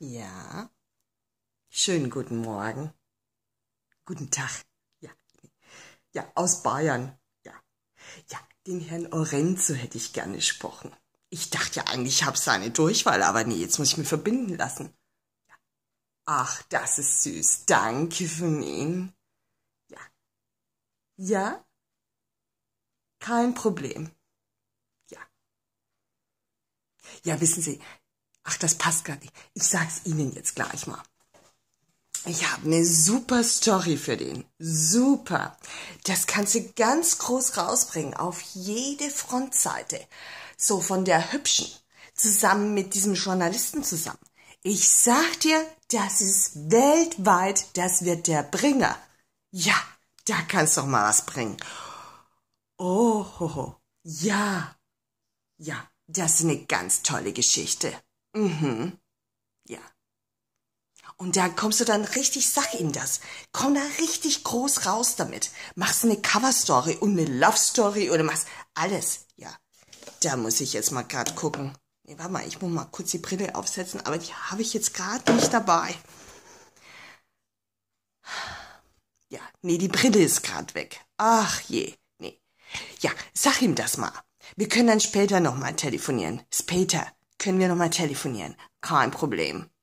Ja. Schönen guten Morgen. Guten Tag. Ja. Ja, aus Bayern. Ja. Ja, den Herrn Orenzo hätte ich gerne gesprochen. Ich dachte ja eigentlich, ich habe seine Durchwahl, aber nee, jetzt muss ich mich verbinden lassen. Ja. Ach, das ist süß. Danke von Ihnen. Ja. Ja? Kein Problem. Ja. Ja, wissen Sie, Ach, das passt gar nicht. Ich sag's Ihnen jetzt gleich mal. Ich habe eine super Story für den. Super. Das kannst du ganz groß rausbringen auf jede Frontseite. So von der hübschen zusammen mit diesem Journalisten zusammen. Ich sag dir, das ist weltweit, das wird der Bringer. Ja, da kannst du auch mal was bringen. Oh, ho, ho. ja, ja, das ist eine ganz tolle Geschichte. Mhm. Ja. Und da kommst du dann richtig, sag ihm das. Komm da richtig groß raus damit. Machst eine Cover-Story und eine Love-Story oder machst alles. Ja. Da muss ich jetzt mal gerade gucken. Nee, warte mal, ich muss mal kurz die Brille aufsetzen, aber die habe ich jetzt gerade nicht dabei. Ja, nee, die Brille ist gerade weg. Ach je, nee. Ja, sag ihm das mal. Wir können dann später nochmal telefonieren. Später können wir nochmal telefonieren. Kein Problem.